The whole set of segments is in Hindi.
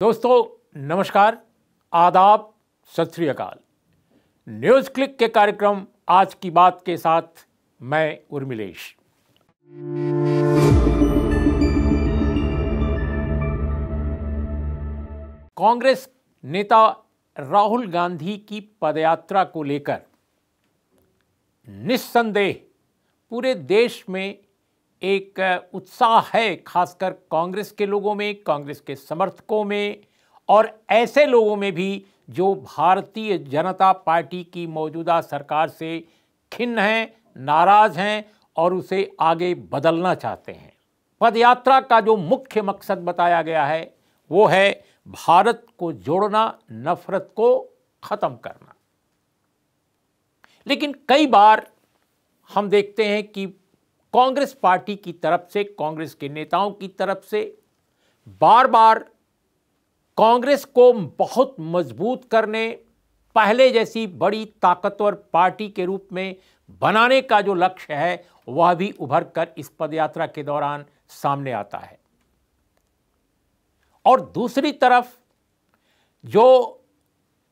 दोस्तों नमस्कार आदाब सत श्री अकाल न्यूज़ क्लिक के कार्यक्रम आज की बात के साथ मैं उर्मिलेश कांग्रेस नेता राहुल गांधी की पदयात्रा को लेकर निस्संदेह पूरे देश में एक उत्साह है खासकर कांग्रेस के लोगों में कांग्रेस के समर्थकों में और ऐसे लोगों में भी जो भारतीय जनता पार्टी की मौजूदा सरकार से खिन्न हैं नाराज़ हैं और उसे आगे बदलना चाहते हैं पदयात्रा का जो मुख्य मकसद बताया गया है वो है भारत को जोड़ना नफरत को ख़त्म करना लेकिन कई बार हम देखते हैं कि कांग्रेस पार्टी की तरफ से कांग्रेस के नेताओं की तरफ से बार बार कांग्रेस को बहुत मजबूत करने पहले जैसी बड़ी ताकतवर पार्टी के रूप में बनाने का जो लक्ष्य है वह भी उभर कर इस पदयात्रा के दौरान सामने आता है और दूसरी तरफ जो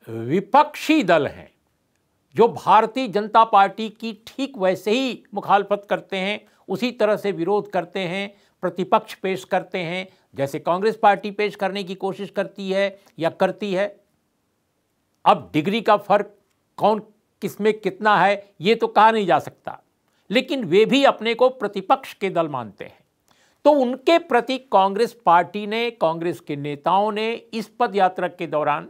विपक्षी दल हैं जो भारतीय जनता पार्टी की ठीक वैसे ही मुखालफत करते हैं उसी तरह से विरोध करते हैं प्रतिपक्ष पेश करते हैं जैसे कांग्रेस पार्टी पेश करने की कोशिश करती है या करती है अब डिग्री का फर्क कौन किसमें कितना है ये तो कहा नहीं जा सकता लेकिन वे भी अपने को प्रतिपक्ष के दल मानते हैं तो उनके प्रति कांग्रेस पार्टी ने कांग्रेस के नेताओं ने इस पद यात्रा के दौरान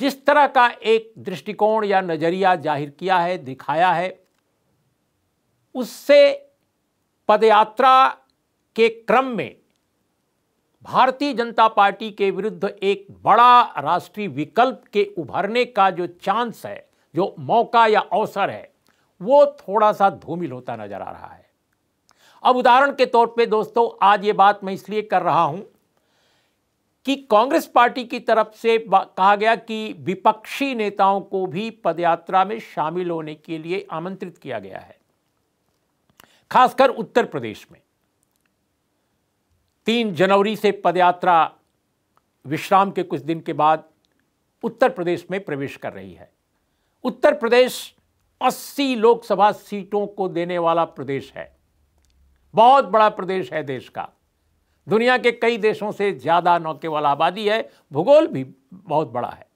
जिस तरह का एक दृष्टिकोण या नज़रिया जाहिर किया है दिखाया है उससे पदयात्रा के क्रम में भारतीय जनता पार्टी के विरुद्ध एक बड़ा राष्ट्रीय विकल्प के उभरने का जो चांस है जो मौका या अवसर है वो थोड़ा सा धूमिल होता नजर आ रहा है अब उदाहरण के तौर पे दोस्तों आज ये बात मैं इसलिए कर रहा हूं कि कांग्रेस पार्टी की तरफ से कहा गया कि विपक्षी नेताओं को भी पदयात्रा में शामिल होने के लिए आमंत्रित किया गया है खासकर उत्तर प्रदेश में तीन जनवरी से पदयात्रा विश्राम के कुछ दिन के बाद उत्तर प्रदेश में प्रवेश कर रही है उत्तर प्रदेश 80 लोकसभा सीटों को देने वाला प्रदेश है बहुत बड़ा प्रदेश है देश का दुनिया के कई देशों से ज़्यादा नौके वाला आबादी है भूगोल भी बहुत बड़ा है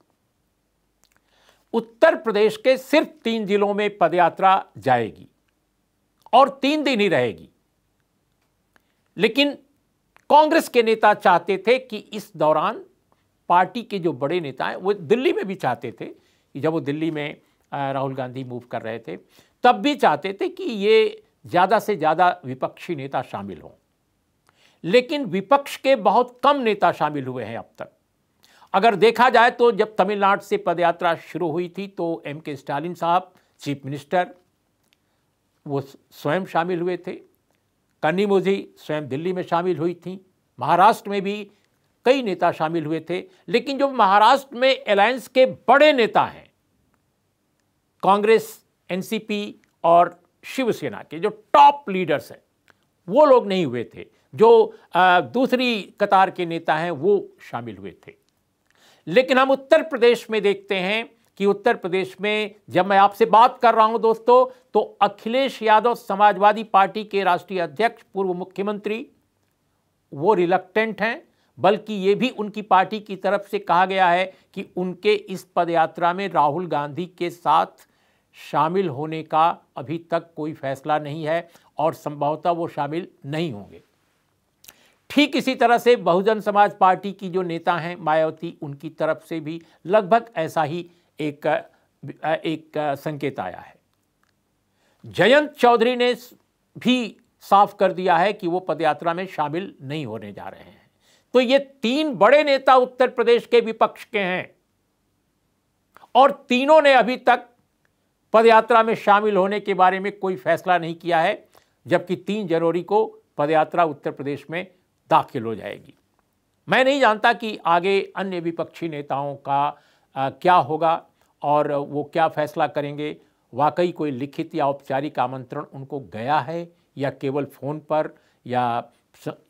उत्तर प्रदेश के सिर्फ तीन जिलों में पदयात्रा जाएगी और तीन दिन ही रहेगी लेकिन कांग्रेस के नेता चाहते थे कि इस दौरान पार्टी के जो बड़े नेता हैं वो दिल्ली में भी चाहते थे कि जब वो दिल्ली में राहुल गांधी मूव कर रहे थे तब भी चाहते थे कि ये ज़्यादा से ज़्यादा विपक्षी नेता शामिल हों लेकिन विपक्ष के बहुत कम नेता शामिल हुए हैं अब तक अगर देखा जाए तो जब तमिलनाडु से पदयात्रा शुरू हुई थी तो एम के स्टालिन साहब चीफ मिनिस्टर वो स्वयं शामिल हुए थे कन्नीमोझी स्वयं दिल्ली में शामिल हुई थी महाराष्ट्र में भी कई नेता शामिल हुए थे लेकिन जो महाराष्ट्र में अलायंस के बड़े नेता हैं कांग्रेस एनसीपी और शिवसेना के जो टॉप लीडर्स हैं वो लोग नहीं हुए थे जो दूसरी कतार के नेता हैं वो शामिल हुए थे लेकिन हम उत्तर प्रदेश में देखते हैं कि उत्तर प्रदेश में जब मैं आपसे बात कर रहा हूं दोस्तों तो अखिलेश यादव समाजवादी पार्टी के राष्ट्रीय अध्यक्ष पूर्व मुख्यमंत्री वो रिलक्टेंट हैं बल्कि ये भी उनकी पार्टी की तरफ से कहा गया है कि उनके इस पदयात्रा में राहुल गांधी के साथ शामिल होने का अभी तक कोई फैसला नहीं है और संभवतः वो शामिल नहीं होंगे ठीक इसी तरह से बहुजन समाज पार्टी की जो नेता हैं मायावती उनकी तरफ से भी लगभग ऐसा ही एक एक संकेत आया है जयंत चौधरी ने भी साफ कर दिया है कि वो पदयात्रा में शामिल नहीं होने जा रहे हैं तो ये तीन बड़े नेता उत्तर प्रदेश के विपक्ष के हैं और तीनों ने अभी तक पदयात्रा में शामिल होने के बारे में कोई फैसला नहीं किया है जबकि तीन जनवरी को पदयात्रा उत्तर प्रदेश में दाखिल हो जाएगी मैं नहीं जानता कि आगे अन्य विपक्षी नेताओं का क्या होगा और वो क्या फैसला करेंगे वाकई कोई लिखित या औपचारिक आमंत्रण उनको गया है या केवल फ़ोन पर या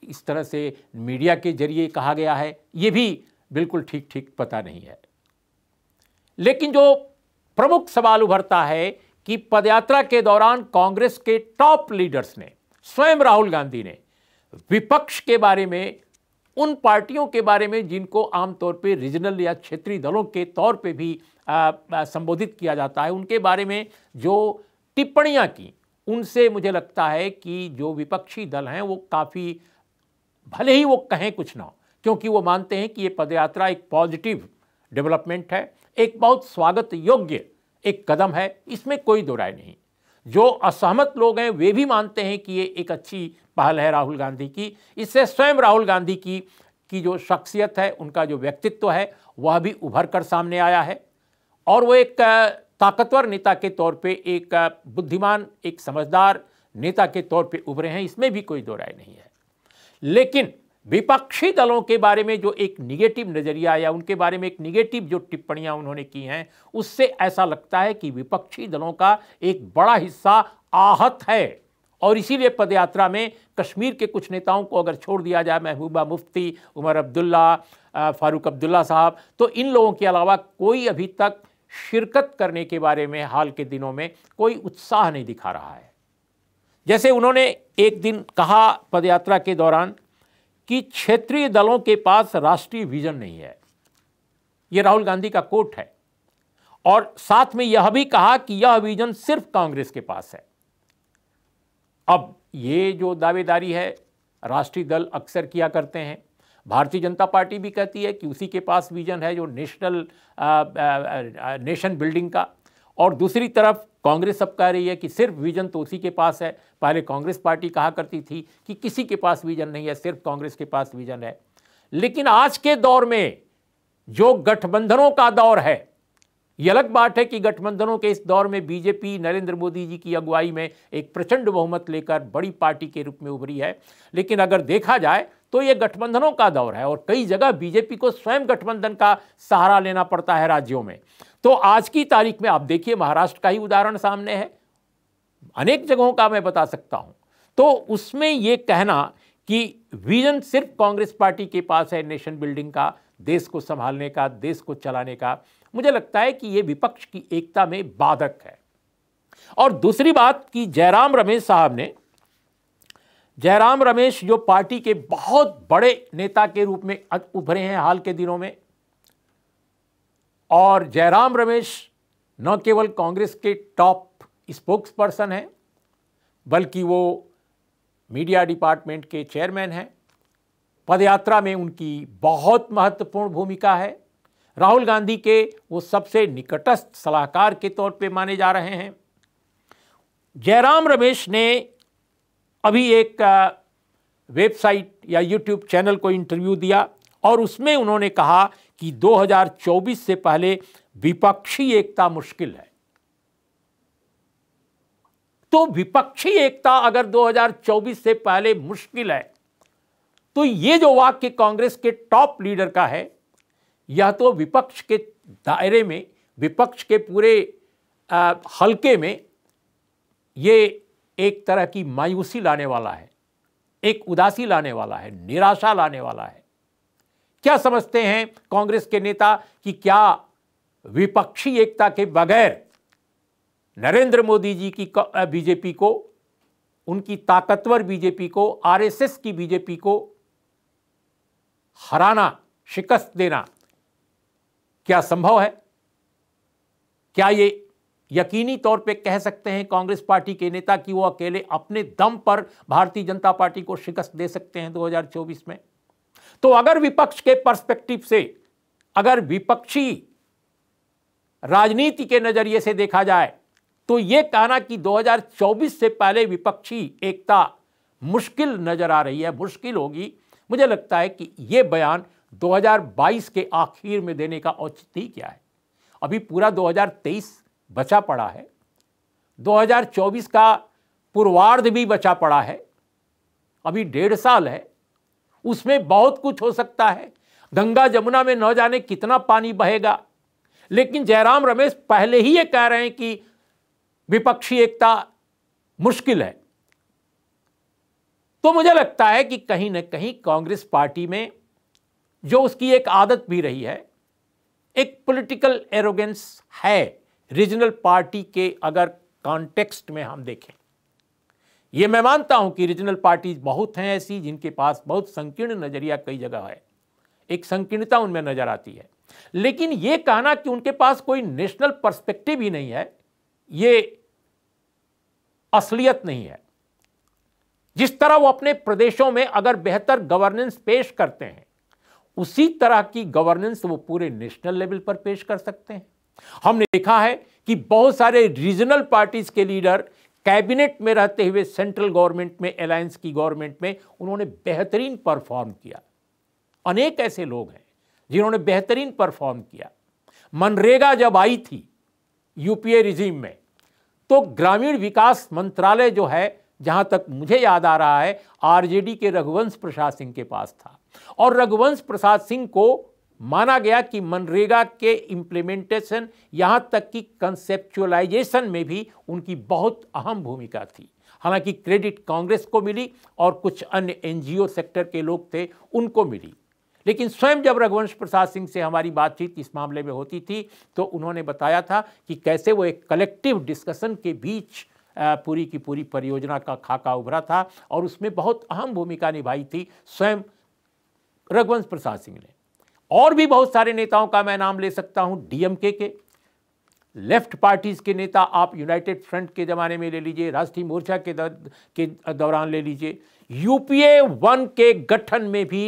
इस तरह से मीडिया के जरिए कहा गया है ये भी बिल्कुल ठीक ठीक पता नहीं है लेकिन जो प्रमुख सवाल उभरता है कि पदयात्रा के दौरान कांग्रेस के टॉप लीडर्स ने स्वयं राहुल गांधी ने विपक्ष के बारे में उन पार्टियों के बारे में जिनको आमतौर पर रीजनल या क्षेत्रीय दलों के तौर पर भी संबोधित किया जाता है उनके बारे में जो टिप्पणियाँ की उनसे मुझे लगता है कि जो विपक्षी दल हैं वो काफ़ी भले ही वो कहें कुछ ना क्योंकि वो मानते हैं कि ये पदयात्रा एक पॉजिटिव डेवलपमेंट है एक बहुत स्वागत योग्य एक कदम है इसमें कोई दो राय नहीं जो असहमत लोग हैं वे भी मानते हैं कि ये एक अच्छी पहल है राहुल गांधी की इससे स्वयं राहुल गांधी की की जो शख्सियत है उनका जो व्यक्तित्व है वह भी उभर कर सामने आया है और वो एक ताकतवर नेता के तौर पे एक बुद्धिमान एक समझदार नेता के तौर पे उभरे हैं इसमें भी कोई दो राय नहीं है लेकिन विपक्षी दलों के बारे में जो एक निगेटिव नज़रिया या उनके बारे में एक निगेटिव जो टिप्पणियां उन्होंने की हैं उससे ऐसा लगता है कि विपक्षी दलों का एक बड़ा हिस्सा आहत है और इसीलिए पदयात्रा में कश्मीर के कुछ नेताओं को अगर छोड़ दिया जाए महबूबा मुफ्ती उमर अब्दुल्ला फारूक अब्दुल्ला साहब तो इन लोगों के अलावा कोई अभी तक शिरकत करने के बारे में हाल के दिनों में कोई उत्साह नहीं दिखा रहा है जैसे उन्होंने एक दिन कहा पदयात्रा के दौरान कि क्षेत्रीय दलों के पास राष्ट्रीय विजन नहीं है यह राहुल गांधी का कोट है और साथ में यह भी कहा कि यह विजन सिर्फ कांग्रेस के पास है अब ये जो दावेदारी है राष्ट्रीय दल अक्सर किया करते हैं भारतीय जनता पार्टी भी कहती है कि उसी के पास विजन है जो नेशनल आ, आ, आ, नेशन बिल्डिंग का और दूसरी तरफ कांग्रेस अब कह रही है कि सिर्फ विजन तो उसी के पास है पहले कांग्रेस पार्टी कहा करती थी कि किसी के पास विजन नहीं है सिर्फ कांग्रेस के पास विजन है लेकिन आज के दौर में जो गठबंधनों का दौर है यह अलग बात है कि गठबंधनों के इस दौर में बीजेपी नरेंद्र मोदी जी की अगुवाई में एक प्रचंड बहुमत लेकर बड़ी पार्टी के रूप में उभरी है लेकिन अगर देखा जाए तो ये गठबंधनों का दौर है और कई जगह बीजेपी को स्वयं गठबंधन का सहारा लेना पड़ता है राज्यों में तो आज की तारीख में आप देखिए महाराष्ट्र का ही उदाहरण सामने है अनेक जगहों का मैं बता सकता हूं तो उसमें यह कहना कि विजन सिर्फ कांग्रेस पार्टी के पास है नेशन बिल्डिंग का देश को संभालने का देश को चलाने का मुझे लगता है कि यह विपक्ष की एकता में बाधक है और दूसरी बात कि जयराम रमेश साहब ने जयराम रमेश जो पार्टी के बहुत बड़े नेता के रूप में उभरे हैं हाल के दिनों में और जयराम रमेश न केवल कांग्रेस के टॉप स्पोक्स पर्सन हैं बल्कि वो मीडिया डिपार्टमेंट के चेयरमैन हैं पदयात्रा में उनकी बहुत महत्वपूर्ण भूमिका है राहुल गांधी के वो सबसे निकटस्थ सलाहकार के तौर पे माने जा रहे हैं जयराम रमेश ने अभी एक वेबसाइट या यूट्यूब चैनल को इंटरव्यू दिया और उसमें उन्होंने कहा कि 2024 से पहले विपक्षी एकता मुश्किल है तो विपक्षी एकता अगर 2024 से पहले मुश्किल है तो ये जो वाक्य कांग्रेस के टॉप लीडर का है यह तो विपक्ष के दायरे में विपक्ष के पूरे आ, हलके में ये एक तरह की मायूसी लाने वाला है एक उदासी लाने वाला है निराशा लाने वाला है क्या समझते हैं कांग्रेस के नेता कि क्या विपक्षी एकता के बगैर नरेंद्र मोदी जी की बीजेपी को उनकी ताकतवर बीजेपी को आरएसएस की बीजेपी को हराना शिकस्त देना क्या संभव है क्या ये यकीनी तौर पे कह सकते हैं कांग्रेस पार्टी के नेता कि वो अकेले अपने दम पर भारतीय जनता पार्टी को शिकस्त दे सकते हैं 2024 में तो अगर विपक्ष के पर्सपेक्टिव से अगर विपक्षी राजनीति के नज़रिए से देखा जाए तो ये कहना कि 2024 से पहले विपक्षी एकता मुश्किल नज़र आ रही है मुश्किल होगी मुझे लगता है कि ये बयान 2022 के आखिर में देने का औचित्य ही क्या है अभी पूरा 2023 बचा पड़ा है 2024 का पूर्वार्ध भी बचा पड़ा है अभी डेढ़ साल है उसमें बहुत कुछ हो सकता है गंगा जमुना में न जाने कितना पानी बहेगा लेकिन जयराम रमेश पहले ही ये कह रहे हैं कि विपक्षी एकता मुश्किल है तो मुझे लगता है कि कहीं ना कहीं कांग्रेस पार्टी में जो उसकी एक आदत भी रही है एक पॉलिटिकल एरोगेंस है रीजनल पार्टी के अगर कॉन्टेक्स्ट में हम देखें यह मैं मानता हूं कि रीजनल पार्टीज बहुत हैं ऐसी जिनके पास बहुत संकीर्ण नज़रिया कई जगह है एक संकीर्णता उनमें नज़र आती है लेकिन यह कहना कि उनके पास कोई नेशनल पर्सपेक्टिव ही नहीं है ये असलियत नहीं है जिस तरह वो अपने प्रदेशों में अगर बेहतर गवर्नेंस पेश करते हैं उसी तरह की गवर्नेंस वो पूरे नेशनल लेवल पर पेश कर सकते हैं हमने देखा है कि बहुत सारे रीजनल पार्टीज के लीडर कैबिनेट में रहते हुए सेंट्रल गवर्नमेंट में अलायंस की गवर्नमेंट में उन्होंने बेहतरीन परफॉर्म किया अनेक ऐसे लोग हैं जिन्होंने बेहतरीन परफॉर्म किया मनरेगा जब आई थी यूपीए रिजीम में तो ग्रामीण विकास मंत्रालय जो है जहां तक मुझे याद आ रहा है आरजेडी के रघुवंश प्रसाद सिंह के पास था और रघुवंश प्रसाद सिंह को माना गया कि मनरेगा के इम्प्लीमेंटेशन यहाँ तक कि कंसेप्चुअलाइजेशन में भी उनकी बहुत अहम भूमिका थी हालांकि क्रेडिट कांग्रेस को मिली और कुछ अन्य एनजीओ सेक्टर के लोग थे उनको मिली लेकिन स्वयं जब रघुवंश प्रसाद सिंह से हमारी बातचीत इस मामले में होती थी तो उन्होंने बताया था कि कैसे वो एक कलेक्टिव डिस्कशन के बीच पूरी की पूरी परियोजना का खाका उभरा था और उसमें बहुत अहम भूमिका निभाई थी स्वयं रघुवंश प्रसाद सिंह ने और भी बहुत सारे नेताओं का मैं नाम ले सकता हूँ डीएमके के लेफ्ट पार्टीज के नेता आप यूनाइटेड फ्रंट के ज़माने में ले लीजिए राष्ट्रीय मोर्चा के दर, के दौरान ले लीजिए यूपीए वन के गठन में भी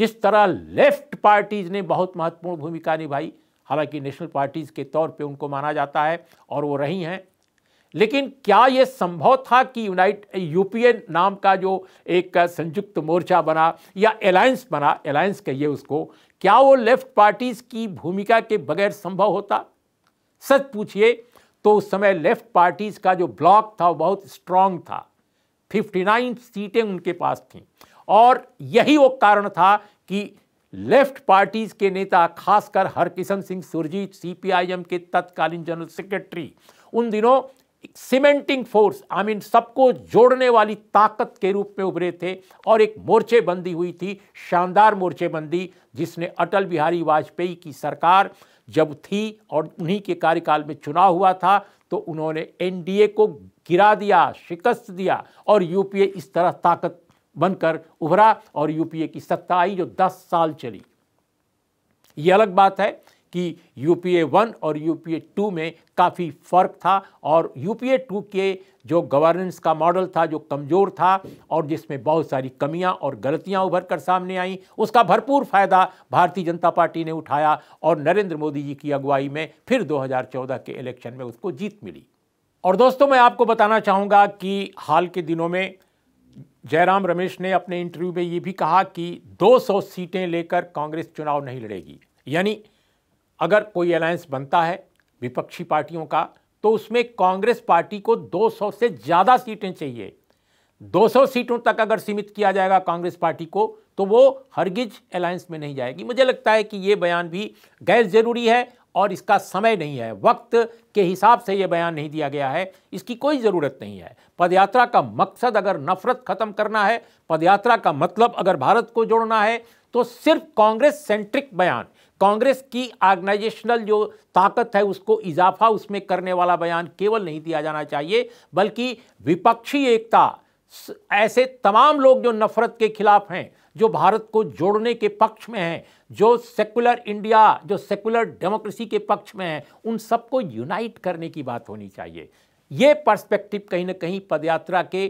जिस तरह लेफ्ट पार्टीज ने बहुत महत्वपूर्ण भूमिका निभाई हालांकि नेशनल पार्टीज़ के तौर पे उनको माना जाता है और वो रही हैं लेकिन क्या यह संभव था कि यूनाइट यूपीए नाम का जो एक संयुक्त मोर्चा बना या अलायंस बना अलायंस कहिए उसको क्या वो लेफ्ट पार्टीज की भूमिका के बगैर संभव होता सच पूछिए तो उस समय लेफ्ट पार्टीज का जो ब्लॉक था वो बहुत स्ट्रांग था 59 सीटें उनके पास थीं और यही वो कारण था कि लेफ्ट पार्टीज के नेता खासकर हरकिशन सिंह सुरजीत सीपीआईएम के तत्कालीन जनरल सेक्रेटरी उन दिनों सीमेंटिंग फोर्स आई मीन सबको जोड़ने वाली ताकत के रूप में उभरे थे और एक मोर्चेबंदी हुई थी शानदार मोर्चेबंदी जिसने अटल बिहारी वाजपेयी की सरकार जब थी और उन्हीं के कार्यकाल में चुनाव हुआ था तो उन्होंने एनडीए को गिरा दिया शिकस्त दिया और यूपीए इस तरह ताकत बनकर उभरा और यूपीए की सत्ता आई जो 10 साल चली ये अलग बात है कि यू पी ए वन और यू पी ए टू में काफ़ी फ़र्क था और यू पी ए टू के जो गवर्नेंस का मॉडल था जो कमज़ोर था और जिसमें बहुत सारी कमियां और गलतियां उभर कर सामने आईं उसका भरपूर फ़ायदा भारतीय जनता पार्टी ने उठाया और नरेंद्र मोदी जी की अगुवाई में फिर 2014 के इलेक्शन में उसको जीत मिली और दोस्तों मैं आपको बताना चाहूँगा कि हाल के दिनों में जयराम रमेश ने अपने इंटरव्यू में ये भी कहा कि 200 सीटें लेकर कांग्रेस चुनाव नहीं लड़ेगी यानी अगर कोई अलायंस बनता है विपक्षी पार्टियों का तो उसमें कांग्रेस पार्टी को 200 से ज़्यादा सीटें चाहिए 200 सीटों तक अगर सीमित किया जाएगा कांग्रेस पार्टी को तो वो हरगिज अलायंस में नहीं जाएगी मुझे लगता है कि ये बयान भी गैर ज़रूरी है और इसका समय नहीं है वक्त के हिसाब से ये बयान नहीं दिया गया है इसकी कोई ज़रूरत नहीं है पदयात्रा का मकसद अगर नफरत ख़त्म करना है पदयात्रा का मतलब अगर भारत को जोड़ना है तो सिर्फ कांग्रेस सेंट्रिक बयान कांग्रेस की ऑर्गेनाइजेशनल जो ताकत है उसको इजाफा उसमें करने वाला बयान केवल नहीं दिया जाना चाहिए बल्कि विपक्षी एकता ऐसे तमाम लोग जो नफरत के खिलाफ हैं जो भारत को जोड़ने के पक्ष में हैं जो सेकुलर इंडिया जो सेकुलर डेमोक्रेसी के पक्ष में हैं उन सबको यूनाइट करने की बात होनी चाहिए ये पर्सपेक्टिव कहीं ना कहीं पदयात्रा के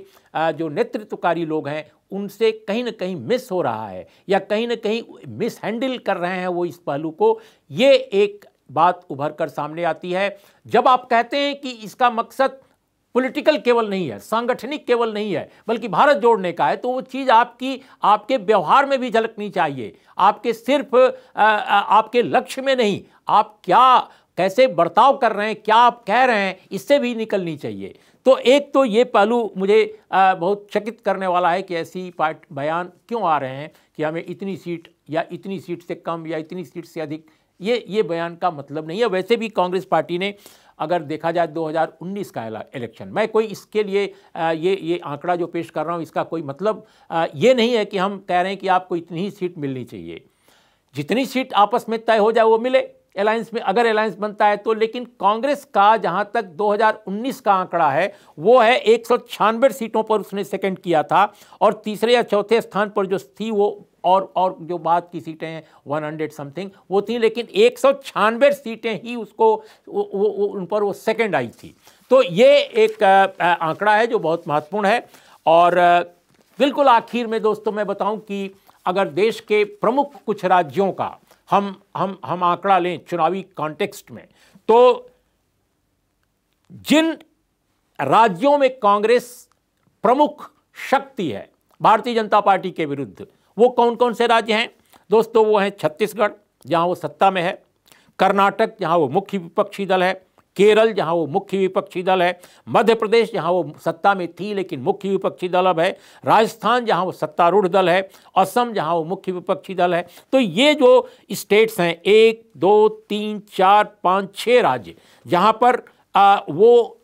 जो नेतृत्वकारी लोग हैं उनसे कहीं ना कहीं मिस हो रहा है या कहीं ना कहीं मिस हैंडल कर रहे हैं वो इस पहलू को ये एक बात उभर कर सामने आती है जब आप कहते हैं कि इसका मकसद पॉलिटिकल केवल नहीं है सांगठनिक केवल नहीं है बल्कि भारत जोड़ने का है तो वो चीज़ आपकी आपके व्यवहार में भी झलकनी चाहिए आपके सिर्फ आ, आ, आपके लक्ष्य में नहीं आप क्या कैसे बर्ताव कर रहे हैं क्या आप कह रहे हैं इससे भी निकलनी चाहिए तो एक तो ये पहलू मुझे बहुत चकित करने वाला है कि ऐसी पार्ट बयान क्यों आ रहे हैं कि हमें इतनी सीट या इतनी सीट से कम या इतनी सीट से अधिक ये ये बयान का मतलब नहीं है वैसे भी कांग्रेस पार्टी ने अगर देखा जाए 2019 का इलेक्शन मैं कोई इसके लिए ये ये आंकड़ा जो पेश कर रहा हूँ इसका कोई मतलब ये नहीं है कि हम कह रहे हैं कि आपको इतनी ही सीट मिलनी चाहिए जितनी सीट आपस में तय हो जाए वो मिले अलायंस में अगर अलायंस बनता है तो लेकिन कांग्रेस का जहां तक 2019 का आंकड़ा है वो है एक सीटों पर उसने सेकंड किया था और तीसरे या चौथे स्थान पर जो थी वो और और जो बाद की सीटें हैं वन हंड्रेड समथिंग वो थी लेकिन एक सीटें ही उसको वो, वो, वो उन पर वो सेकंड आई थी तो ये एक आंकड़ा है जो बहुत महत्वपूर्ण है और बिल्कुल आखिर में दोस्तों मैं बताऊं कि अगर देश के प्रमुख कुछ राज्यों का हम हम हम आंकड़ा लें चुनावी कॉन्टेक्स्ट में तो जिन राज्यों में कांग्रेस प्रमुख शक्ति है भारतीय जनता पार्टी के विरुद्ध वो कौन कौन से राज्य हैं दोस्तों वो हैं छत्तीसगढ़ जहाँ वो सत्ता में है कर्नाटक जहाँ वो मुख्य विपक्षी दल है केरल जहां वो मुख्य विपक्षी दल है मध्य प्रदेश जहां वो सत्ता में थी लेकिन मुख्य विपक्षी दल अब है राजस्थान जहां वो सत्तारूढ़ दल है असम जहां वो मुख्य विपक्षी दल है तो ये जो स्टेट्स हैं एक दो तीन चार पाँच छः राज्य जहां पर आ, वो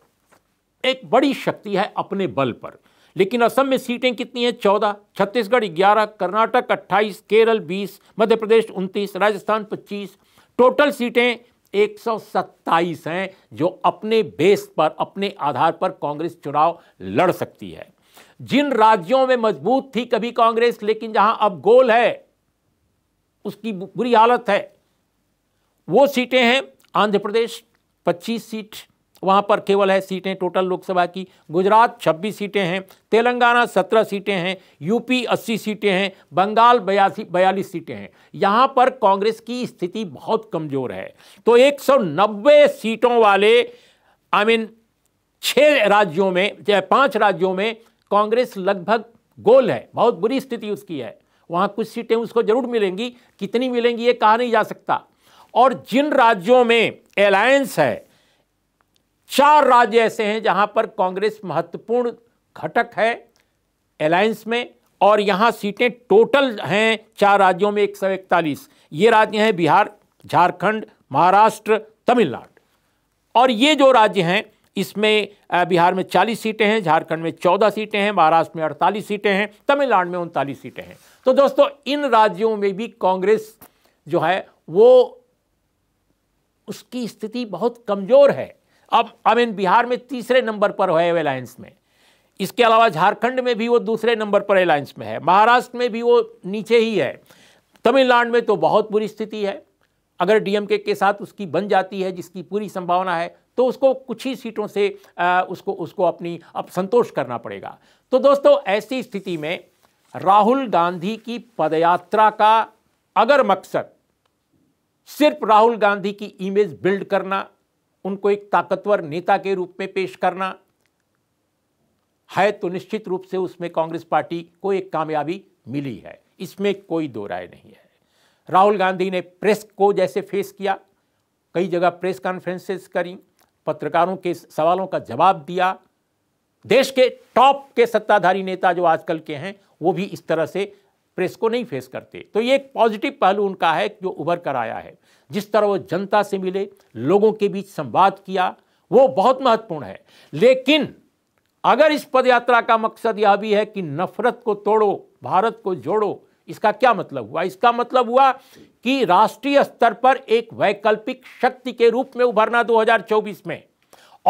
एक बड़ी शक्ति है अपने बल पर लेकिन असम में सीटें कितनी हैं चौदह छत्तीसगढ़ ग्यारह कर्नाटक अट्ठाईस केरल बीस मध्य प्रदेश उनतीस राजस्थान पच्चीस टोटल सीटें 127 हैं जो अपने बेस पर अपने आधार पर कांग्रेस चुनाव लड़ सकती है जिन राज्यों में मजबूत थी कभी कांग्रेस लेकिन जहां अब गोल है उसकी बुरी हालत है वो सीटें हैं आंध्र प्रदेश 25 सीट वहाँ पर केवल है सीटें टोटल लोकसभा की गुजरात 26 सीटें हैं तेलंगाना 17 सीटें हैं यूपी 80 सीटें हैं बंगाल बयासी बयालीस सीटें हैं यहाँ पर कांग्रेस की स्थिति बहुत कमज़ोर है तो 190 सीटों वाले आई मीन छः राज्यों में चाहे पाँच राज्यों में कांग्रेस लगभग गोल है बहुत बुरी स्थिति उसकी है वहाँ कुछ सीटें उसको जरूर मिलेंगी कितनी मिलेंगी ये कहा नहीं जा सकता और जिन राज्यों में अलायंस है चार राज्य ऐसे हैं जहां पर कांग्रेस महत्वपूर्ण घटक है अलायंस में और यहां सीटें टोटल हैं चार राज्यों में एक सौ इकतालीस ये राज्य हैं बिहार झारखंड महाराष्ट्र तमिलनाडु और ये जो राज्य हैं इसमें बिहार में चालीस सीटें हैं झारखंड में चौदह सीटें हैं महाराष्ट्र में अड़तालीस सीटें हैं तमिलनाडु में उनतालीस सीटें हैं तो दोस्तों इन राज्यों में भी कांग्रेस जो है वो उसकी स्थिति बहुत कमज़ोर है अब आई मीन बिहार में तीसरे नंबर पर है अलायंस में इसके अलावा झारखंड में भी वो दूसरे नंबर पर अलायंस में है महाराष्ट्र में भी वो नीचे ही है तमिलनाडु में तो बहुत बुरी स्थिति है अगर डीएमके के साथ उसकी बन जाती है जिसकी पूरी संभावना है तो उसको कुछ ही सीटों से आ, उसको उसको अपनी अब संतोष करना पड़ेगा तो दोस्तों ऐसी स्थिति में राहुल गांधी की पदयात्रा का अगर मकसद सिर्फ राहुल गांधी की इमेज बिल्ड करना उनको एक ताकतवर नेता के रूप में पेश करना है तो निश्चित रूप से उसमें कांग्रेस पार्टी को एक कामयाबी मिली है इसमें कोई दो राय नहीं है राहुल गांधी ने प्रेस को जैसे फेस किया कई जगह प्रेस कॉन्फ्रेंसेस करी पत्रकारों के सवालों का जवाब दिया देश के टॉप के सत्ताधारी नेता जो आजकल के हैं वो भी इस तरह से प्रेस को नहीं फेस करते तो ये एक पॉजिटिव पहलू उनका है जो उभर कर आया है जिस तरह वो जनता से मिले लोगों के बीच संवाद किया वो बहुत महत्वपूर्ण है लेकिन अगर इस पदयात्रा का मकसद यह भी है कि नफरत को तोड़ो भारत को जोड़ो इसका क्या मतलब हुआ इसका मतलब हुआ कि राष्ट्रीय स्तर पर एक वैकल्पिक शक्ति के रूप में उभरना 2024 में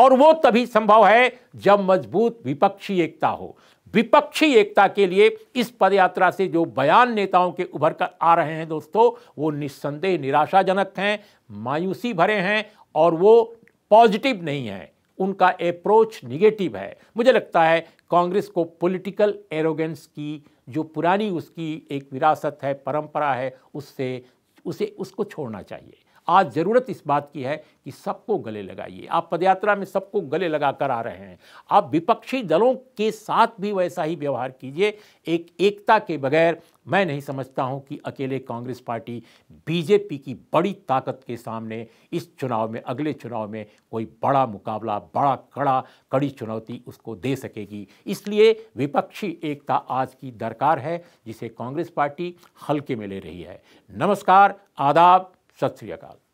और वो तभी संभव है जब मजबूत विपक्षी एकता हो विपक्षी एकता के लिए इस पदयात्रा से जो बयान नेताओं के उभर कर आ रहे हैं दोस्तों वो निस्संदेह निराशाजनक हैं मायूसी भरे हैं और वो पॉजिटिव नहीं हैं उनका अप्रोच निगेटिव है मुझे लगता है कांग्रेस को पॉलिटिकल एरोगेंस की जो पुरानी उसकी एक विरासत है परंपरा है उससे उसे उसको छोड़ना चाहिए आज ज़रूरत इस बात की है कि सबको गले लगाइए आप पदयात्रा में सबको गले लगा कर आ रहे हैं आप विपक्षी दलों के साथ भी वैसा ही व्यवहार कीजिए एक एकता के बगैर मैं नहीं समझता हूं कि अकेले कांग्रेस पार्टी बीजेपी की बड़ी ताकत के सामने इस चुनाव में अगले चुनाव में कोई बड़ा मुकाबला बड़ा कड़ा कड़ी चुनौती उसको दे सकेगी इसलिए विपक्षी एकता आज की दरकार है जिसे कांग्रेस पार्टी हल्के में ले रही है नमस्कार आदाब ਸਤਿ ਸ੍ਰੀ ਅਕਾਲ